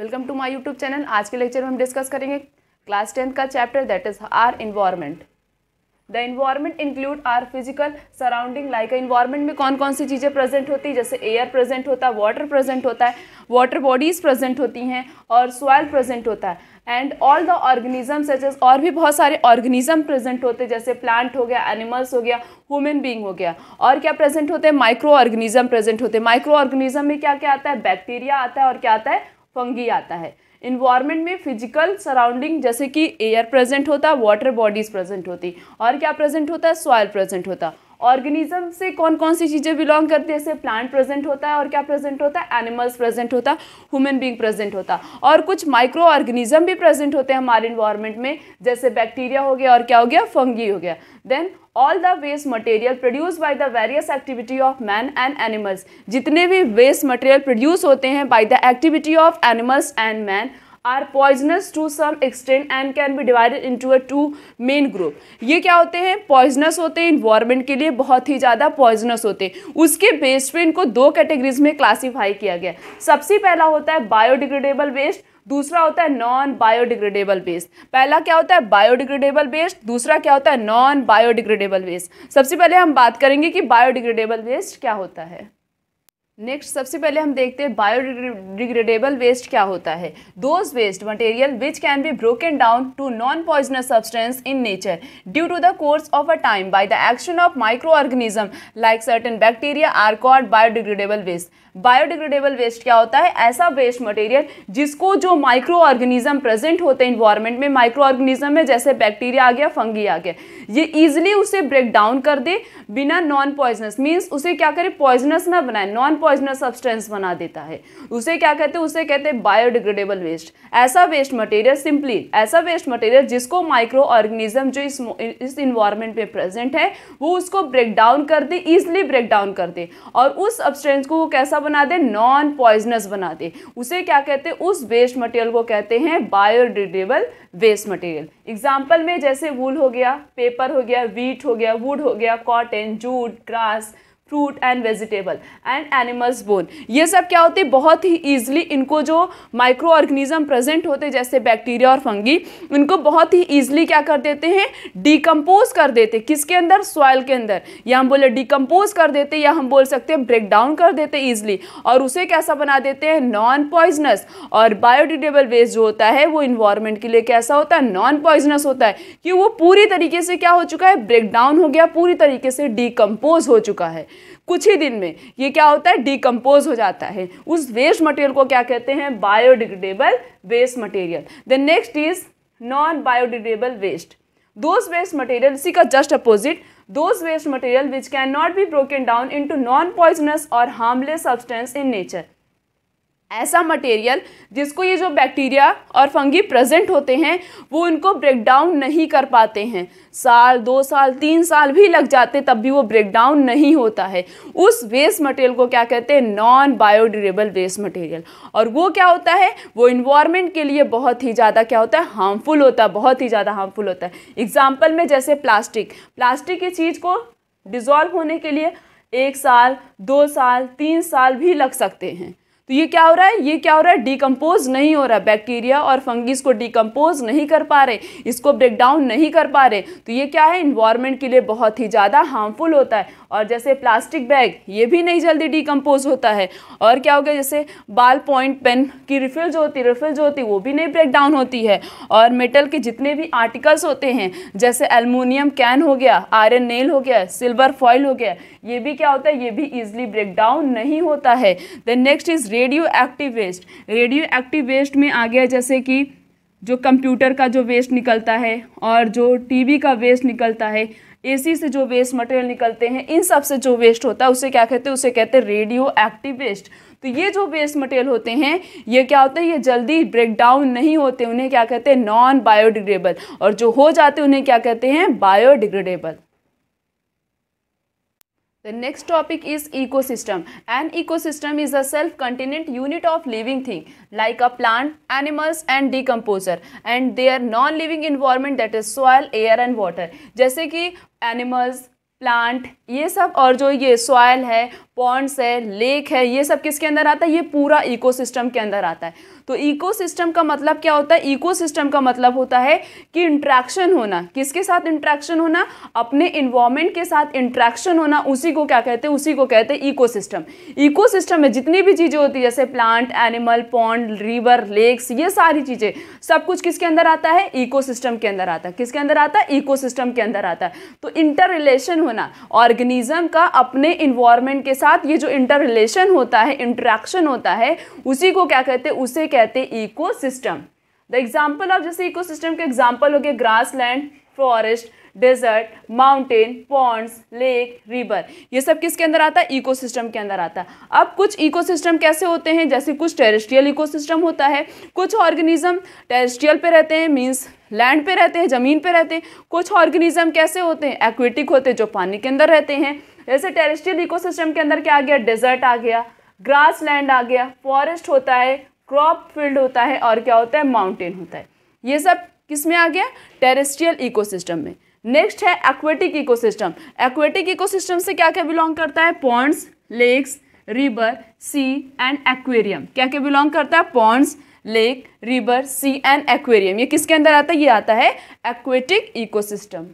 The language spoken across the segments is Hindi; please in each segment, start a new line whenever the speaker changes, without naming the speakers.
Welcome to my YouTube channel आज के लेक्चर में हम डिस्कस करेंगे क्लास टेंथ का chapter that is our environment the environment include our physical surrounding like environment में कौन कौन सी चीज़ें प्रेजेंट होती है जैसे एयर प्रेजेंट होता है वाटर प्रेजेंट होता है वाटर बॉडीज़ प्रेजेंट होती हैं और सॉयल प्रेजेंट होता है एंड ऑल द ऑर्गेनिज्म और भी बहुत सारे ऑर्गेनिज्म प्रेजेंट होते हैं जैसे प्लांट हो गया एनिमल्स हो गया ह्यूमन बींग हो गया और क्या प्रेजेंट होते हैं माइक्रो ऑर्गेनिज्म प्रेजेंट होते हैं माइक्रो ऑर्गेनिज्म में क्या क्या आता है बैक्टीरिया आता है और क्या आता है फंगी आता है इन्वायरमेंट में फिजिकल सराउंडिंग जैसे कि एयर प्रेजेंट होता वाटर बॉडीज़ प्रेजेंट होती और क्या प्रेजेंट होता है सॉयल प्रेजेंट होता ऑर्गेनिज्म से कौन कौन सी चीज़ें बिलोंग करती है जैसे प्लांट प्रेजेंट होता है और क्या प्रेजेंट होता है एनिमल्स प्रेजेंट होता है ह्यूमन बींग प्रेजेंट होता है और कुछ माइक्रो ऑर्गेनिज्म भी प्रेजेंट होते हैं हमारे इन्वायरमेंट में जैसे बैक्टीरिया हो गया और क्या हो गया फंगी हो गया then all the waste material produce by the various activity of man and animals जितने भी वेस्ट मटेरियल प्रोड्यूस होते हैं by the activity of animals and man are poisonous to some extent and can be divided to a two main group ये क्या होते हैं पॉइजनस होते हैं इन्वायरमेंट के लिए बहुत ही ज़्यादा पॉइजनस होते हैं उसके बेस पे इनको दो कैटेगरीज में क्लासीफाई किया गया सबसे पहला होता है बायोडिग्रेडेबल वेस्ट दूसरा होता है नॉन बायोडिग्रेडेबल वेस्ट पहला क्या होता है बायोडिग्रेडेबल वेस्ट दूसरा क्या होता है नॉन बायोडिग्रेडेबल वेस्ट सबसे पहले हम बात करेंगे कि बायोडिग्रेडेबल वेस्ट क्या होता है नेक्स्ट सबसे पहले हम देखते हैं बायोडिग्रेडेबल वेस्ट क्या होता है those waste material which can be broken down to non poisonous substance in nature due to the course of a time by the action of micro organism like certain bacteria are called biodegradable waste biodegradable waste क्या होता है ऐसा वेस्ट मटेरियल जिसको जो माइक्रो ऑर्गेनिज्म प्रेजेंट होते हैं इन्वायरमेंट में माइक्रो ऑर्गेनिज्म में जैसे बैक्टीरिया आ गया फंगी आ गया ये ईजिली उसे ब्रेक डाउन कर दे बिना नॉन पॉइजनस मीन्स उसे क्या करे पॉइजनस ना बनाए नॉन पॉइजनस सब्सटेंस बना देता है उसे क्या कहते हैं उसे कहते हैं बायोडिग्रेडेबल वेस्ट ऐसा वेस्ट मटेरियल सिंपली ऐसा वेस्ट मटेरियल जिसको माइक्रो ऑर्गेनिज्म जो इस इस इन्वायरमेंट में प्रेजेंट है वो उसको ब्रेक डाउन कर दे ईजिली ब्रेक डाउन कर दे और उस सब्सटेंस को वो कैसा बना दे नॉन पॉइजनस बना दे उसे क्या कहते हैं उस वेस्ट मटेरियल को कहते हैं बायोडिग्रेडेबल वेस्ट मटेरियल एग्जाम्पल में जैसे वूल हो गया पेपर हो गया वीट हो गया वुड हो गया cotton jute grass fruit and vegetable and animals bone ये सब क्या होते हैं बहुत ही ईजिली इनको जो माइक्रो ऑर्गेनिज्म प्रेजेंट होते जैसे बैक्टीरिया और फंगी इनको बहुत ही ईजिली क्या कर देते हैं डिकम्पोज कर देते किसके अंदर सॉयल के अंदर या हम बोले डिकम्पोज कर देते या हम बोल सकते हैं ब्रेक डाउन कर देते ईजिली और उसे कैसा बना देते हैं नॉन पॉइजनस और बायोडिटेबल वेस्ट जो होता है वो इन्वायरमेंट के लिए कैसा होता है नॉन पॉइजनस होता है कि वो पूरी तरीके से क्या हो चुका है ब्रेक डाउन हो गया पूरी तरीके से डिकम्पोज हो चुका है कुछ ही दिन में ये क्या होता है डिकम्पोज हो जाता है उस वेस्ट मटेरियल को क्या कहते हैं biodegradable waste material then next is non biodegradable waste those waste material इसी का just opposite those waste material which can not be broken down into non poisonous और हार्मलेस सब्सटेंस इन नेचर ऐसा मटेरियल जिसको ये जो बैक्टीरिया और फंगी प्रेजेंट होते हैं वो इनको ब्रेक डाउन नहीं कर पाते हैं साल दो साल तीन साल भी लग जाते तब भी वो ब्रेक डाउन नहीं होता है उस वेस्ट मटेरियल को क्या कहते हैं नॉन बायोडिग्रेबल वेस्ट मटेरियल और वो क्या होता है वो इन्वायरमेंट के लिए बहुत ही ज़्यादा क्या होता है हार्मफुल होता है बहुत ही ज़्यादा हार्मफुल होता है एग्जाम्पल में जैसे प्लास्टिक प्लास्टिक की चीज़ को डिज़ोल्व होने के लिए एक साल दो साल तीन साल भी लग सकते हैं तो ये क्या हो रहा है ये क्या हो रहा है डिकम्पोज नहीं हो रहा बैक्टीरिया और फंगीज को डिकम्पोज नहीं कर पा रहे इसको ब्रेकडाउन नहीं कर पा रहे तो ये क्या है इन्वायरमेंट के लिए बहुत ही ज़्यादा हार्मफुल होता है और जैसे प्लास्टिक बैग ये भी नहीं जल्दी डिकम्पोज होता है और क्या हो गया जैसे बाल पॉइंट पेन की रिफिल जो होती रिफिल जो होती वो भी नहीं ब्रेक डाउन होती है और मेटल के जितने भी आर्टिकल्स होते हैं जैसे एलमोनियम कैन हो गया आयरन नेल हो गया सिल्वर फॉइल हो गया ये भी क्या होता है ये भी ईजिली ब्रेक डाउन नहीं होता है then next is radioactive waste radioactive waste में आ गया जैसे कि जो कंप्यूटर का जो वेस्ट निकलता है और जो टीवी का वेस्ट निकलता है एसी से जो वेस्ट मटेरियल निकलते हैं इन सब से जो वेस्ट होता है उसे क्या कहते हैं उसे कहते हैं रेडियो एक्टिव वेस्ट तो ये जो वेस्ट मटेरियल होते हैं ये क्या होते हैं ये जल्दी ब्रेक डाउन नहीं होते उन्हें क्या कहते हैं नॉन बायोडिग्रेडेबल और जो हो जाते उन्हें क्या कहते हैं biodegradable The next topic is ecosystem. An ecosystem is a self-contained unit of living thing like a plant, animals and decomposer and their non-living environment that is soil, air and water. जैसे कि animals, plant ये सब और जो ये soil है पॉन्ड्स है लेक है ये सब किसके अंदर आता है ये पूरा इकोसिस्टम के अंदर आता है तो इकोसिस्टम का मतलब क्या होता है इकोसिस्टम का मतलब होता है कि इंट्रैक्शन होना किसके साथ इंट्रैक्शन होना अपने इन्वायरमेंट के साथ इंट्रैक्शन होना उसी को क्या कहते हैं उसी को कहते हैं इको सिस्टम इको सिस्टम में जितनी भी चीज़ें होती है जैसे plant animal pond river lakes ये सारी चीज़ें सब कुछ किसके अंदर आता है सिस्टम के अंदर आता है किसके अंदर आता है सिस्टम के अंदर आता है तो इंटर रिलेशन होना ऑर्गेनिज्म का अपने इन्वायरमेंट के साथ साथ ये जो इंटर रिलेशन होता है इंटरेक्शन होता है उसी को क्या कहते हैं उसे कहते हैं ecosystem the example of जैसे इको सिस्टम के एग्जाम्पल हो गए grassland forest desert mountain ponds lake river ये सब किसके अंदर आता है इकोसिस्टम के अंदर आता है अब कुछ इकोसिस्टम कैसे होते हैं जैसे कुछ टेरेस्ट्रियल इकोसिस्टम होता है कुछ ऑर्गेनिज्म टेरेस्ट्रियल पे रहते हैं मीन्स लैंड पे रहते हैं ज़मीन पे रहते हैं कुछ ऑर्गेनिज्म कैसे होते हैं एक्वेटिक होते हैं जो पानी के अंदर रहते हैं जैसे टेरेस्ट्रियल इकोसिस्टम के अंदर क्या आ गया डेजर्ट आ गया ग्रास लैंड आ गया फॉरेस्ट होता है क्रॉप फील्ड होता है और क्या होता है माउंटेन होता है ये सब किस में आ गया टेरेस्ट्रियल इकोसिस्टम में नेक्स्ट है एक्वेटिक इकोसिस्टम एक्वेटिक इकोसिस्टम से क्या क्या बिलोंग करता है ponds lakes river sea and aquarium क्या क्या बिलोंग करता है ponds lake river sea and aquarium ये किसके अंदर आता है ये आता है aquatic ecosystem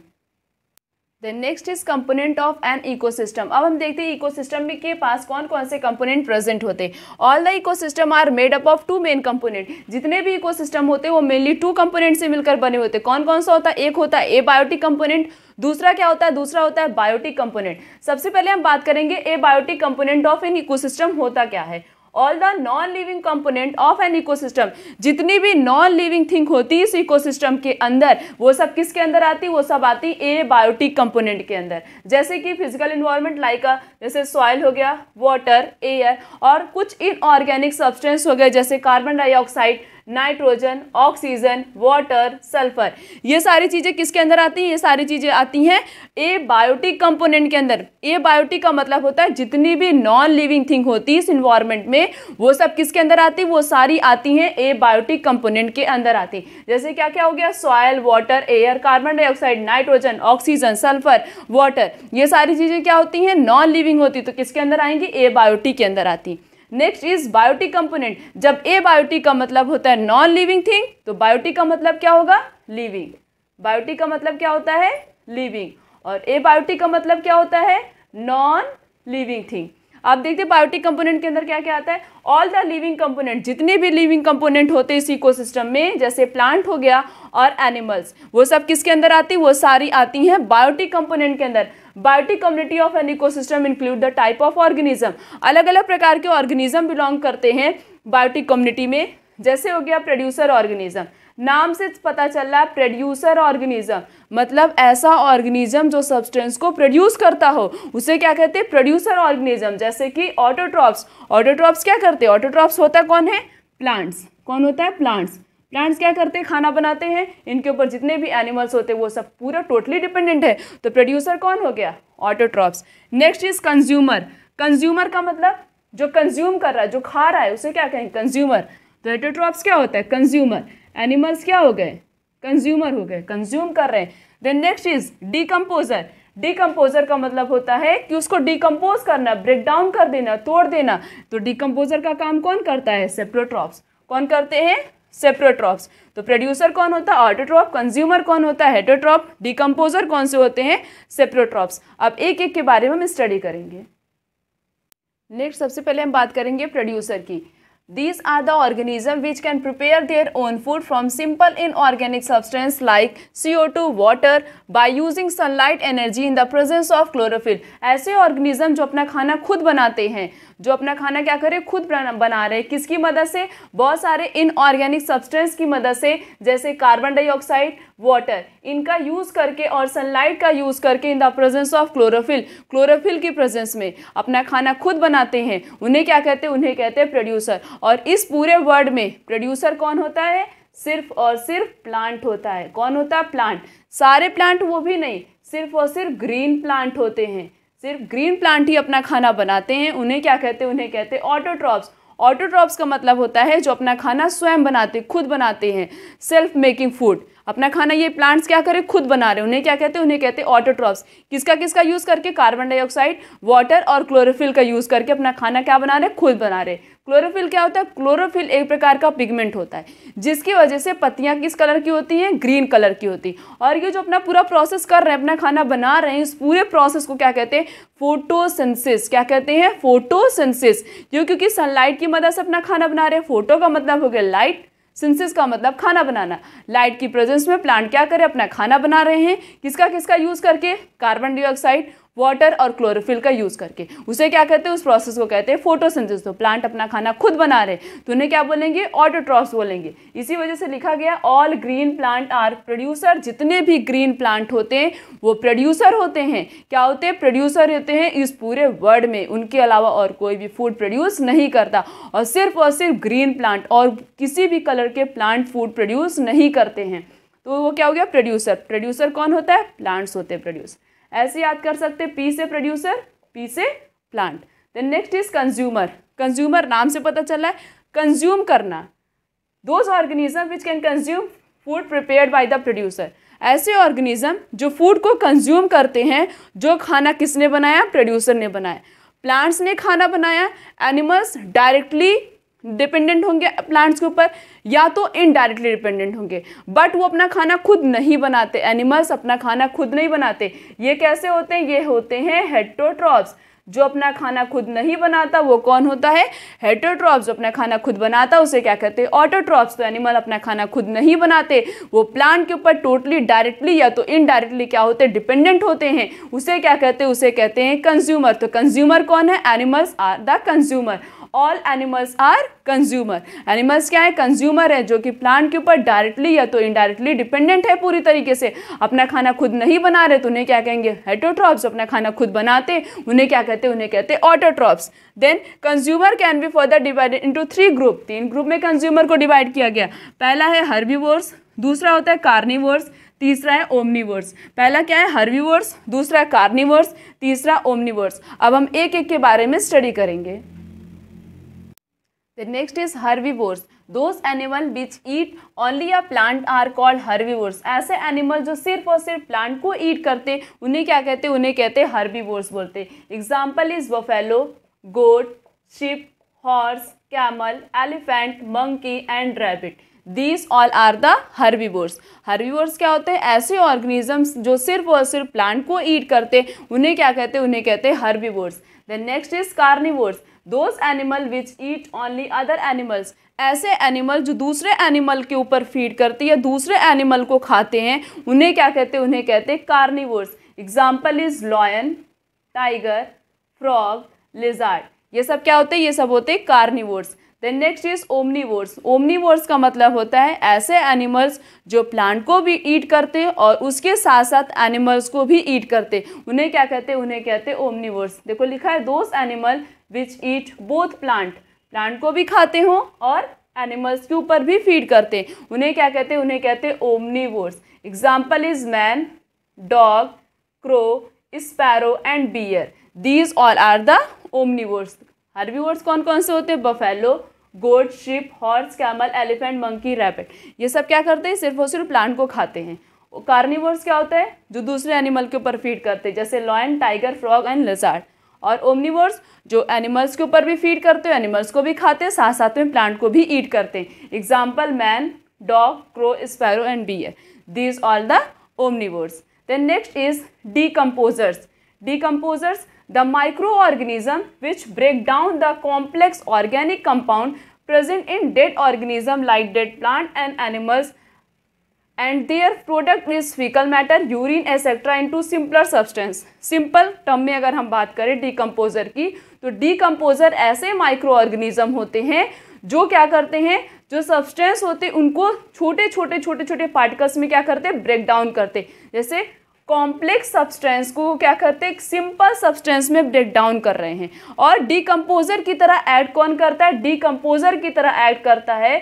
then next is component of an ecosystem अब हम देखते हैं इकोसिस्टम में के पास कौन कौन से कंपोनेंट प्रेजेंट होते हैं all the ecosystem are made up of two main component जितने भी इकोसिस्टम होते हैं वो मेनली टू कंपोनेंट से मिलकर बने होते हैं कौन कौन सा होता है एक होता है ए बायोटिक कंपोनेंट दूसरा क्या होता है दूसरा होता है बायोटिक कंपोनेंट सबसे पहले हम बात करेंगे abiotic component of an ecosystem होता क्या है all the non living component of an ecosystem जितनी भी नॉन लिविंग थिंग होती है इस इकोसिस्टम के अंदर वो सब किसके अंदर आती वो सब आती ए बायोटिक कंपोनेंट के अंदर जैसे कि फिजिकल इन्वायरमेंट लाइक जैसे सॉइल हो गया वाटर एयर और कुछ इनऑर्गेनिक सब्सटेंस हो गए जैसे carbon dioxide nitrogen oxygen water sulphur ये सारी चीज़ें किसके अंदर आती हैं ये सारी चीज़ें आती हैं ए बायोटिक कंपोनेंट के अंदर ए बायोटिक का मतलब होता है जितनी भी नॉन लिविंग थिंग होती है इस इन्वायरमेंट में वो सब किसके अंदर आती वो सारी आती हैं ए बायोटिक कंपोनेंट के अंदर आती जैसे क्या क्या हो गया soil water air carbon dioxide nitrogen oxygen sulphur water ये सारी चीज़ें क्या होती हैं नॉन लिविंग होती तो किसके अंदर आएंगी ए बायोटिक के अंदर आती नेक्स्ट इज बायोटिक कंपोनेंट जब ए बायोटिक का मतलब होता है नॉन लिविंग थिंग तो बायोटिक का मतलब क्या होगा लिविंग बायोटिक का मतलब क्या होता है लिविंग और ए बायोटिक का मतलब क्या होता है नॉन लिविंग थिंग आप देखते हैं बायोटिक कंपोनेंट के अंदर क्या क्या आता है ऑल द लिविंग कंपोनेंट जितने भी लिविंग कंपोनेंट होते हैं इस इकोसिस्टम में जैसे प्लांट हो गया और एनिमल्स वो सब किसके अंदर आती वो सारी आती हैं बायोटिक कंपोनेंट के अंदर biotic community of an ecosystem include the type of organism अलग अलग प्रकार के ऑर्गेनिज्म बिलोंग करते हैं बायोटिक कम्युनिटी में जैसे हो गया प्रोड्यूसर ऑर्गेनिज्म नाम से पता चल रहा है प्रोड्यूसर ऑर्गेनिज्म मतलब ऐसा ऑर्गेनिज्म जो सब्सटेंस को प्रोड्यूस करता हो उसे क्या कहते हैं प्रोड्यूसर ऑर्गेनिज्म जैसे कि ऑटोट्रॉप्स ऑटोट्रॉप्स क्या करते हैं ऑटोट्रॉप्स होता कौन है प्लांट्स कौन होता है प्लांट्स प्लांट्स क्या करते हैं खाना बनाते हैं इनके ऊपर जितने भी एनिमल्स होते हैं वो सब पूरा टोटली डिपेंडेंट है तो प्रोड्यूसर कौन हो गया autotrophs next is consumer consumer का मतलब जो कंज्यूम कर रहा है जो खा रहा है उसे क्या कहें कंज्यूमर तो ऑटोट्रॉप्स क्या होता है कंज्यूमर एनिमल्स क्या हो गए कंज्यूमर हो गए कंज्यूम कर रहे हैं then next is decomposer decomposer का मतलब होता है कि उसको डिकम्पोज करना ब्रेक डाउन कर देना तोड़ देना तो डिकम्पोजर का काम कौन करता है सेप्रोट्रॉप्स कौन करते हैं सेप्रोट्रॉप्स तो प्रोड्यूसर कौन होता है ऑटोट्रॉप कंज्यूमर कौन होता है हेटोट्रॉप डिकम्पोजर कौन से होते हैं सेप्रोट्रॉप्स अब एक एक के बारे में हम स्टडी करेंगे नेक्स्ट सबसे पहले हम बात करेंगे प्रोड्यूसर की These are the organisms which can prepare their own food from simple inorganic substance like CO2 water by using sunlight energy in the presence of chlorophyll. ऐसे organism जो अपना खाना खुद बनाते हैं जो अपना खाना क्या करे खुद बना रहे किसकी मदद से बहुत सारे इनऑर्गेनिक सब्सटेंस की मदद से जैसे कार्बन डाइऑक्साइड वाटर इनका यूज़ करके और सनलाइट का यूज़ करके in the presence of chlorophyll chlorophyll की प्रेजेंस में अपना खाना खुद बनाते हैं उन्हें क्या कहते हैं उन्हें कहते हैं प्रोड्यूसर और इस पूरे वर्ल्ड में प्रोड्यूसर कौन होता है सिर्फ और सिर्फ प्लांट होता है कौन होता है प्लांट सारे प्लांट वो भी नहीं सिर्फ और सिर्फ ग्रीन प्लांट होते हैं सिर्फ ग्रीन प्लांट ही अपना खाना बनाते हैं उन्हें क्या कहते हैं उन्हें कहते हैं ऑटोट्रॉप्स ऑटोट्रॉप्स का मतलब होता है जो अपना खाना स्वयं बनाते खुद बनाते हैं सेल्फ मेकिंग फूड अपना खाना ये प्लांट्स क्या करें खुद बना रहे उन्हें क्या कहते हैं उन्हें कहते हैं ऑटोट्रॉप्स किसका किसका यूज़ करके कार्बन डाइऑक्साइड वाटर और क्लोरोफिल का यूज़ करके अपना खाना क्या बना रहे खुद बना रहे क्लोरोफिल क्या होता है क्लोरोफिल एक प्रकार का पिगमेंट होता है जिसकी वजह से पत्तियाँ किस कलर की होती हैं ग्रीन कलर की होती और ये जो अपना पूरा प्रोसेस कर रहे हैं अपना खाना बना रहे हैं इस पूरे प्रोसेस को क्या कहते हैं फोटोसेंसिस क्या कहते हैं फोटोसेंसिस जो क्योंकि सनलाइट की मदद से अपना खाना बना रहे हैं फोटो का मतलब हो गया लाइट सिंसिस का मतलब खाना बनाना लाइट की प्रेजेंस में प्लांट क्या करे अपना खाना बना रहे हैं किसका किसका यूज़ करके कार्बन डाइऑक्साइड वाटर और क्लोरोफिल का यूज़ करके उसे क्या कहते हैं उस प्रोसेस को कहते हैं फोटोसिंथेसिस तो प्लांट अपना खाना खुद बना रहे तो उन्हें क्या बोलेंगे ऑटोट्रॉफ्स बोलेंगे इसी वजह से लिखा गया all green plant are producer जितने भी ग्रीन प्लांट होते हैं वो प्रोड्यूसर होते हैं क्या होते हैं प्रोड्यूसर होते हैं इस पूरे वर्ल्ड में उनके अलावा और कोई भी फूड प्रोड्यूस नहीं करता और सिर्फ और सिर्फ ग्रीन प्लांट और किसी भी कलर के प्लांट फूड प्रोड्यूस नहीं करते हैं तो वो क्या हो गया प्रोड्यूसर प्रोड्यूसर कौन होता है प्लांट्स होते हैं प्रोड्यूसर ऐसे याद कर सकते पी से प्रोड्यूसर पी से plant then next is consumer consumer नाम से पता चला है कंज्यूम करना those organism which can consume food prepared by the producer ऐसे ऑर्गेनिज्म जो फूड को कंज्यूम करते हैं जो खाना किसने बनाया प्रोड्यूसर ने बनाया प्लांट्स ने खाना बनाया एनिमल्स डायरेक्टली डिपेंडेंट होंगे प्लांट्स के ऊपर या तो इनडायरेक्टली डिपेंडेंट होंगे बट वो अपना खाना खुद नहीं बनाते एनिमल्स अपना खाना खुद नहीं बनाते ये कैसे होते हैं ये होते हैं हेटोट्रॉप्स जो अपना खाना खुद नहीं बनाता वो कौन होता है हेटोट्रॉप्स जो अपना खाना खुद बनाता उसे क्या कहते हैं ऑटोट्रॉप्स तो एनिमल अपना खाना खुद नहीं बनाते वो प्लांट के ऊपर टोटली डायरेक्टली या तो इनडायरेक्टली क्या होते हैं डिपेंडेंट होते हैं उसे क्या कहते हैं उसे कहते हैं कंज्यूमर तो कंज्यूमर कौन है animals are the consumer all animals are consumer animals क्या है कंज्यूमर है जो कि प्लांट के ऊपर डायरेक्टली या तो इनडायरेक्टली डिपेंडेंट है पूरी तरीके से अपना खाना खुद नहीं बना रहे तो उन्हें क्या कहेंगे हेटोट्रॉप्स अपना खाना खुद बनाते उन्हें क्या कहते हैं उन्हें कहते हैं autotrophs then consumer can be further divided into three group तीन ग्रुप में कंज्यूमर को डिवाइड किया गया पहला है हर्बीवर्स दूसरा होता है कार्निवर्स तीसरा है ओमनीवर्स पहला क्या है हर्बीवर्स दूसरा कार्निवर्स तीसरा ओमनीवर्स अब हम एक एक के बारे में स्टडी करेंगे then next is herbivores those animal which eat only a plant are called herbivores ऐसे animal जो सिर्फ और सिर्फ plant को eat करते उन्हें क्या कहते उन्हें कहते herbivores बोलते example is buffalo goat sheep horse camel elephant monkey and rabbit these all are the herbivores herbivores क्या होते हैं ऐसे ऑर्गेनिजम्स जो सिर्फ और सिर्फ प्लांट को ईट करते उन्हें क्या कहते उन्हें कहते herbivores then next is carnivores those animal which eat only other animals ऐसे एनिमल जो दूसरे एनिमल के ऊपर फीड करते हैं या दूसरे एनिमल को खाते हैं उन्हें क्या कहते हैं उन्हें कहते हैं carnivores example is lion tiger frog lizard ये सब क्या होते हैं ये सब होते हैं carnivores then next is omnivores omnivores का मतलब होता है ऐसे एनिमल्स जो प्लांट को भी ईट करते हैं और उसके साथ साथ एनिमल्स को भी ईट करते उन्हें क्या कहते हैं उन्हें कहते हैं ओमनीवर्स देखो लिखा है दोस्त animal which eat both plant plant को भी खाते हों और एनिमल्स के ऊपर भी फीड करते हैं उन्हें क्या कहते हैं उन्हें कहते हैं वोर्स example is man dog crow sparrow and bear these all are the omnivores words कौन कौन से होते हैं buffalo goat sheep horse camel elephant monkey rabbit ये सब क्या करते हैं सिर्फ और सिर्फ प्लांट को खाते हैं कार्निवर्स क्या होता है जो दूसरे एनिमल के ऊपर फीड करते हैं जैसे lion tiger frog and lizard और ओमनिवर्स जो एनिमल्स के ऊपर भी फीड करते हो एनिमल्स को भी खाते हैं साथ साथ में प्लांट को भी ईट करते हैं example man dog crow sparrow and bear है these all the omnivores then next is decomposers decomposers the micro organism which break down the complex organic compound present in dead organism like dead plant and animals and product is faecal matter urine urine into simpler substance simple term में अगर हम बात करें डीकम्पोजर की तो डीकम्पोजर ऐसे माइक्रो ऑर्गेनिज्म होते हैं जो क्या करते हैं जो सब्सटेंस होते उनको छोटे छोटे छोटे छोटे पार्टिकल्स में क्या करते ब्रेक डाउन करते जैसे कॉम्प्लेक्स सब्सटेंस को क्या करते हैं सिंपल सब्सटेंस में ब्रेक डाउन कर रहे हैं और डीकम्पोजर की तरह ऐड कौन करता है डीकम्पोजर की तरह ऐड करता है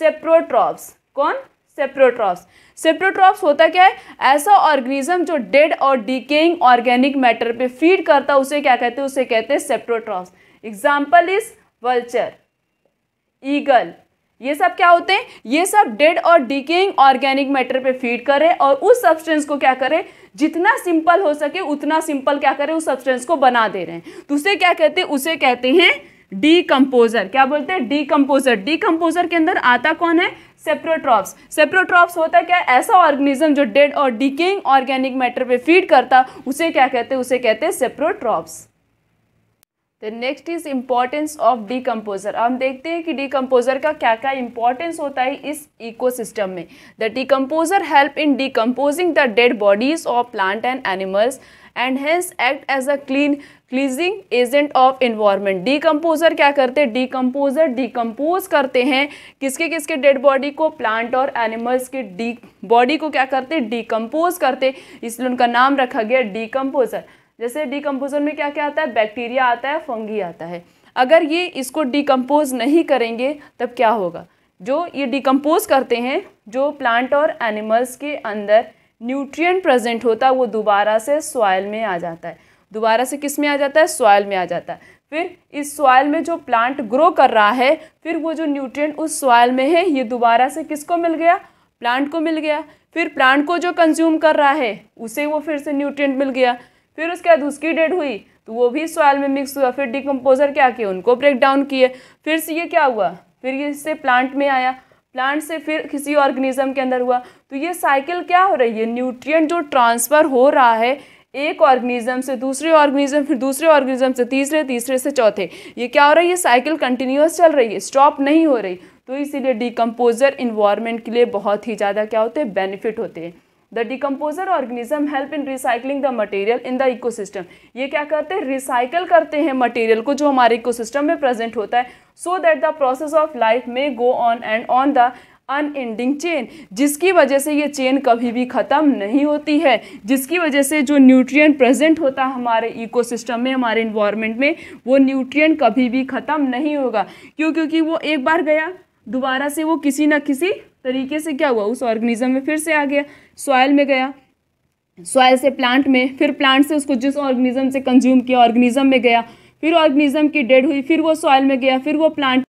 सेप्रोट्रॉप्स कौन सेप्रोट्रॉप्स सेप्रोट्रॉप्स होता क्या है ऐसा ऑर्गेनिज्म जो डेड और डीकेइंग ऑर्गेनिक मैटर पे फीड करता है उसे क्या कहते हैं उसे कहते हैं saprotrophs example is vulture eagle ये सब क्या होते हैं ये सब डेड और डीकेइंग ऑर्गेनिक मैटर पे फीड करें और उस सब्सटेंस को क्या करें जितना सिंपल हो सके उतना सिंपल क्या करें उस सब्सटेंस को बना दे रहे हैं तो उसे क्या कहते हैं उसे कहते हैं डीकम्पोजर क्या बोलते हैं डीकम्पोजर डीकम्पोजर के अंदर आता कौन है सेप्रोट्रॉप्स सेप्रोट्रॉप्स होता क्या ऐसा ऑर्गेनिज्म जो डेड और डिकेइंग ऑर्गेनिक मैटर पे फीड करता उसे क्या कहते हैं उसे कहते हैं saprotrophs the next is importance of decomposer हम देखते हैं कि डीकम्पोजर का क्या क्या इंपॉर्टेंस होता है इस इकोसिस्टम में the decomposer help in decomposing the dead bodies of plant and animals and hence act as a clean cleansing agent of environment decomposer क्या करते हैं डीकम्पोजर डीकम्पोज करते हैं किसके किसके डेड बॉडी को प्लांट और एनिमल्स के डी बॉडी को क्या करते हैं डीकम्पोज करते इसलिए उनका नाम रखा गया डीकम्पोजर जैसे डीकम्पोजर में क्या क्या आता है बैक्टीरिया आता है फंगी आता है अगर ये इसको डिकम्पोज नहीं करेंगे तब क्या होगा जो ये डिकम्पोज करते हैं जो प्लांट और एनिमल्स के अंदर न्यूट्रिएंट प्रेजेंट होता है वो दोबारा से सॉयल में आ जाता है दोबारा से किस में आ जाता है सॉयल में आ जाता है फिर इस सॉयल में जो प्लांट ग्रो कर रहा है फिर वो जो न्यूट्रिएंट उस सॉयल में है ये दोबारा से किसको मिल गया प्लांट को मिल गया फिर प्लांट को जो कंज्यूम कर रहा है उसे वो फिर से न्यूट्रियट मिल गया फिर उसके बाद उसकी डेड हुई तो वो भी सॉयल में मिक्स हुआ फिर डिकम्पोजर क्या किए उनको ब्रेक डाउन किए फिर से ये क्या हुआ फिर ये इससे प्लांट में आया प्लांट से फिर किसी ऑर्गेनिज्म के अंदर हुआ तो ये साइकिल क्या हो रही है न्यूट्रिएंट जो ट्रांसफ़र हो रहा है एक ऑर्गेनिज्म से दूसरे ऑर्गेनिज्म फिर दूसरे ऑर्गेनिज्म से तीसरे तीसरे से चौथे ये क्या हो रहा है ये साइकिल कंटिन्यूस चल रही है स्टॉप नहीं हो रही तो इसीलिए डिकम्पोज़र इन्वायरमेंट के लिए बहुत ही ज़्यादा क्या होते हैं बेनिफिट होते हैं the decomposer organism help in recycling the material in the ecosystem ये क्या करते हैं रिसाइकल करते हैं मटेरियल को जो हमारे सिस्टम में प्रेजेंट होता है so that the process of life may go on and on the unending chain जिसकी वजह से ये चेन कभी भी ख़त्म नहीं होती है जिसकी वजह से जो न्यूट्रिएंट प्रेजेंट होता है हमारे इकोसिस्टम में हमारे इन्वायरमेंट में वो न्यूट्रिएंट कभी भी ख़त्म नहीं होगा क्यों क्योंकि वो एक बार गया दोबारा से वो किसी ना किसी तरीके से क्या हुआ उस ऑर्गेनिज्म में फिर से आ गया सॉयल में गया सॉयल से प्लांट में फिर प्लांट से उसको जिस ऑर्गेनिज्म से कंज्यूम किया ऑर्गेनिज्म में गया फिर ऑर्गेनिज्म की डेड हुई फिर वो सॉयल में गया फिर वो प्लांट